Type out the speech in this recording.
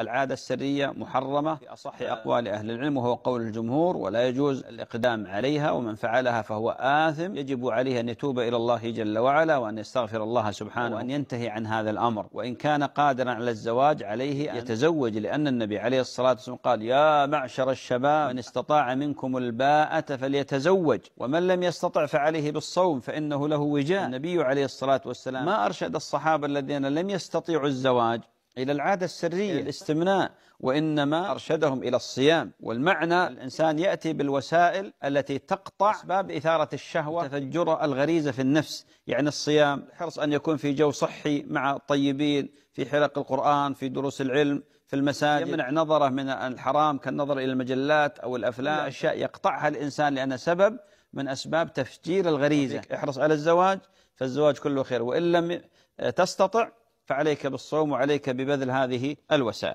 العادة السرية محرمة في أصح آه. أقوال أهل العلم وهو قول الجمهور ولا يجوز الإقدام عليها ومن فعلها فهو آثم يجب عليه أن يتوب إلى الله جل وعلا وأن يستغفر الله سبحانه وأن ينتهي عن هذا الأمر وإن كان قادرا على الزواج عليه أن يتزوج لأن النبي عليه الصلاة والسلام قال يا معشر الشباب من استطاع منكم الباءة فليتزوج ومن لم يستطع فعليه بالصوم فإنه له وجاء النبي عليه الصلاة والسلام ما أرشد الصحابة الذين لم يستطيعوا الزواج إلى العادة السرية الاستمناء وإنما أرشدهم إلى الصيام والمعنى الإنسان يأتي بالوسائل التي تقطع أسباب إثارة الشهوة تفجر الغريزة في النفس يعني الصيام حرص أن يكون في جو صحي مع الطيبين في حلق القرآن في دروس العلم في المساجد يمنع نظره من الحرام كالنظر إلى المجلات أو الأفلام أشياء يقطعها الإنسان لأن سبب من أسباب تفجير الغريزة احرص على الزواج فالزواج كله خير وإن لم تستطع فعليك بالصوم وعليك ببذل هذه الوسائل